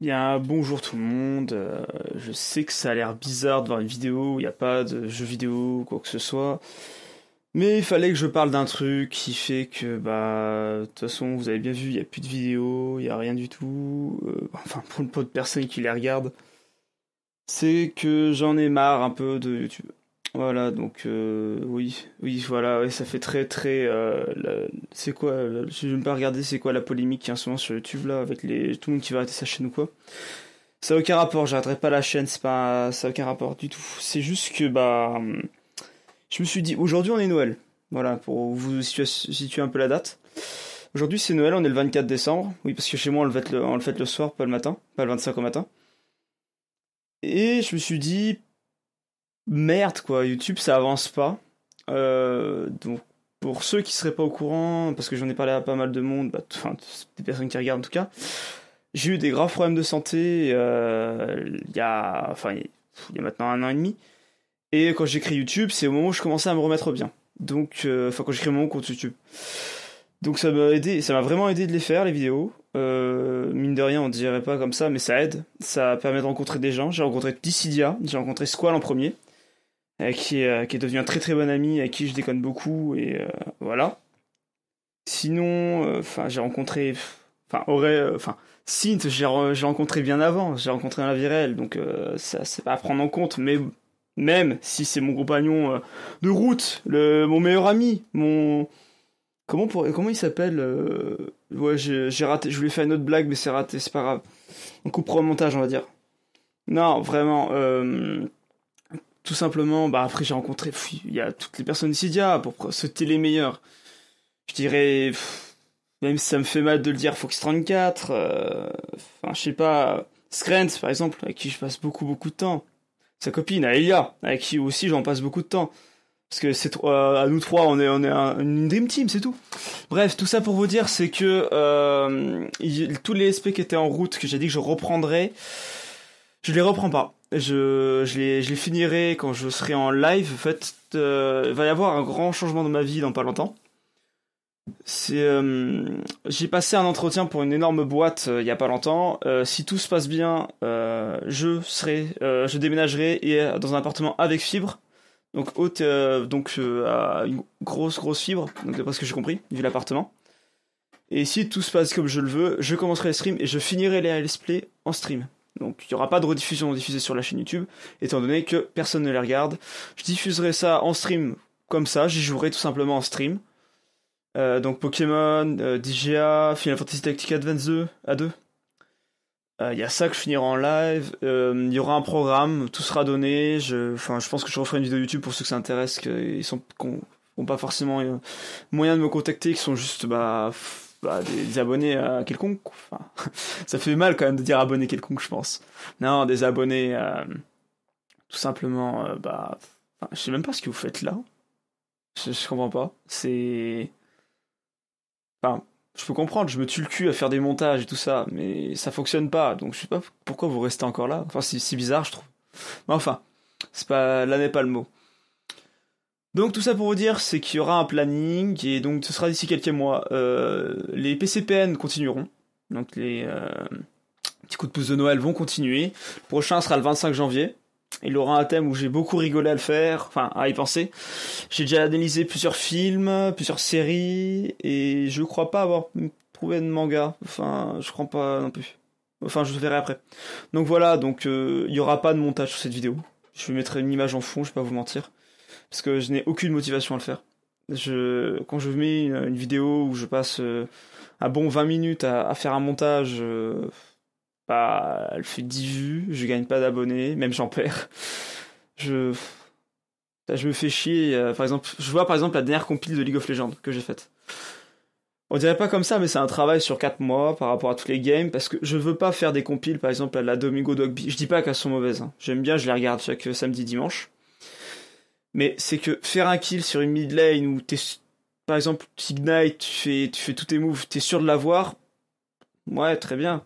Bien, bonjour tout le monde. Euh, je sais que ça a l'air bizarre de voir une vidéo où il n'y a pas de jeux vidéo ou quoi que ce soit. Mais il fallait que je parle d'un truc qui fait que, bah, de toute façon, vous avez bien vu, il n'y a plus de vidéos, il n'y a rien du tout. Euh, enfin, pour le pot de personnes qui les regardent, c'est que j'en ai marre un peu de YouTube. Voilà, donc euh, oui, oui, voilà, ça fait très très. Euh, c'est quoi euh, Si Je ne pas regarder c'est quoi la polémique qui est en ce moment sur YouTube là avec les tout le monde qui va arrêter sa chaîne ou quoi. Ça n'a aucun rapport. J'arrêterai pas la chaîne, c'est pas ça n'a aucun rapport du tout. C'est juste que bah, hum, je me suis dit aujourd'hui on est Noël. Voilà, pour vous situer un peu la date. Aujourd'hui c'est Noël, on est le 24 décembre. Oui, parce que chez moi on le fait on le, fête le soir, pas le matin, pas le 25 au matin. Et je me suis dit merde quoi, YouTube ça avance pas. Euh, donc pour ceux qui seraient pas au courant, parce que j'en ai parlé à pas mal de monde, bah, des personnes qui regardent en tout cas, j'ai eu des graves problèmes de santé euh, il y a, enfin il maintenant un an et demi. Et quand j'ai créé YouTube, c'est au moment où je commençais à me remettre bien. Donc, euh, enfin quand j'ai créé mon compte YouTube. Donc ça m'a aidé, ça m'a vraiment aidé de les faire les vidéos. mine de rien, on dirait pas comme ça, mais ça aide. Ça permet de rencontrer des gens. J'ai rencontré Tissidia, j'ai rencontré Squall en premier. Euh, qui est, euh, qui est devenu un très très bon ami, à qui je déconne beaucoup, et euh, voilà. Sinon, enfin j'ai rencontré, enfin aurait, enfin Synth, j'ai rencontré bien avant, j'ai rencontré un Virel donc ça c'est pas à prendre en compte, mais même si c'est mon compagnon de route, le, mon meilleur ami, mon comment pour, comment il s'appelle Ouais, j'ai raté, je voulais faire une autre blague mais c'est raté, c'est pas grave. On coupera montage, on va dire. Non, vraiment tout simplement, bah après j'ai rencontré, il y a toutes les personnes ici, pour se télé meilleurs. Je dirais, même si ça me fait mal de le dire, Fox 34, euh, enfin je sais pas, Scrent par exemple, avec qui je passe beaucoup beaucoup de temps. Sa copine, Aelia, avec qui aussi j'en passe beaucoup de temps. Parce que c'est euh, à nous trois, on est, on est une dream team, c'est tout. Bref, tout ça pour vous dire, c'est que euh, tous les SP qui étaient en route, que j'ai dit que je reprendrais, je les reprends pas. Je, les, finirai quand je serai en live. En fait, il euh, va y avoir un grand changement dans ma vie dans pas longtemps. C'est, euh, j'ai passé un entretien pour une énorme boîte euh, il y a pas longtemps. si tout se passe bien, je serai, je déménagerai et dans un appartement avec fibre, donc haute, donc à une grosse grosse fibre, donc pas ce que j'ai compris vu l'appartement. Et si tout se passe comme je le veux, je commencerai les streams et je finirai les let's play en stream. Donc il n'y aura pas de rediffusion diffusée sur la chaîne YouTube, étant donné que personne ne les regarde. Je diffuserai ça en stream comme ça, j'y jouerai tout simplement en stream. Euh, donc Pokémon, euh, DJA, DGA, Final Fantasy Tactics Advance 2, A2. Il y a ça que je finirai en live. Il euh, y aura un programme, tout sera donné. Je, je pense que je referai une vidéo YouTube pour ceux que ça intéresse, qui n'ont pas forcément moyen de me contacter, qui sont juste bah, bah, des, abonnés à Enfin, ça fait mal quand même de dire abonnés quelconque, je pense. Non, des abonnés, euh, tout simplement, euh, bah, je sais même pas ce que vous faites là. Je, comprends pas. C'est, enfin, je peux comprendre. Je me tue le cul à faire des montages et tout ça, mais ça fonctionne pas. Donc je sais pas pourquoi vous restez encore là. Enfin, c'est, bizarre, je trouve. Mais enfin, c'est pas, là n'est pas le mot. Donc tout ça pour vous dire, c'est qu'il y aura un planning et donc ce sera d'ici quelques mois. Euh, les PCPN continueront, donc les euh, petits coups de pouce de Noël vont continuer. Le prochain sera le 25 janvier. Il aura un thème où j'ai beaucoup rigolé à le faire, enfin à y penser. J'ai déjà analysé plusieurs films, plusieurs séries et je crois pas avoir trouvé de manga. Enfin, je crois pas non plus. Enfin, je verrai après. Donc voilà, donc euh, il n'y y aura pas de montage sur cette vidéo. Je mettrai une image en fond, je vais pas vous mentir parce que je n'ai aucune motivation à le faire. Je, quand je mets une, vidéo où je passe euh, un bon 20 minutes à, faire un montage, euh, bah, elle fait 10 vues, je gagne pas d'abonnés, même j'en perds. Je, bah, je me fais chier. Euh, par exemple, je vois par exemple la dernière compile de League of Legends que j'ai faite. On dirait pas comme ça, mais c'est un travail sur 4 mois par rapport à tous les games, parce que je veux pas faire des compiles, par exemple, à la Domingo Dogby. Je dis pas qu'elles sont mauvaises, hein. j'aime bien, je les regarde chaque samedi dimanche mais c'est que faire un kill sur une mid lane où t'es, par exemple, tu fais, tu fais tous tes moves, t'es sûr de l'avoir, ouais, très bien.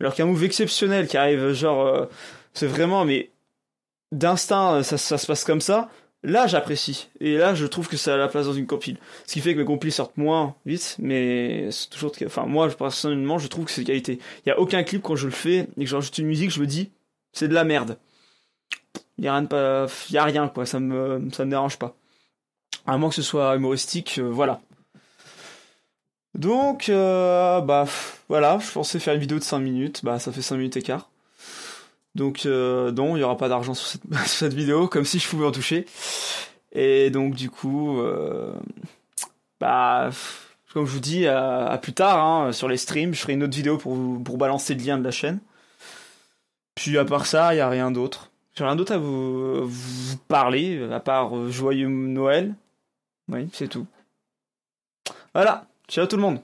Alors qu'un move exceptionnel qui arrive, genre, euh, c'est vraiment, mais d'instinct, euh, ça, ça se passe comme ça, là j'apprécie. Et là je trouve que ça a la place dans une compile. Ce qui fait que mes compiles sortent moins vite, mais c'est toujours. Enfin, moi personnellement, je trouve que c'est de qualité. Il n'y a aucun clip quand je le fais et que j'ajoute une musique, je me dis, c'est de la merde il y a rien quoi. Ça me, ça me dérange pas. À moins que ce soit humoristique, euh, voilà. Donc, euh, bah voilà, je pensais faire une vidéo de 5 minutes, bah ça fait 5 minutes et quart. Donc euh, non, il n'y aura pas d'argent sur cette, vidéo, comme si je pouvais en toucher. Et donc du coup, bah comme je vous dis, à, plus tard hein, sur les streams, je ferai une autre vidéo pour vous, pour balancer le lien de la chaîne. Puis à part ça, il n'y a rien d'autre. J'ai rien d'autre à vous, vous, parler, à part euh, joyeux Noël. Oui, c'est tout. Voilà, ciao tout le monde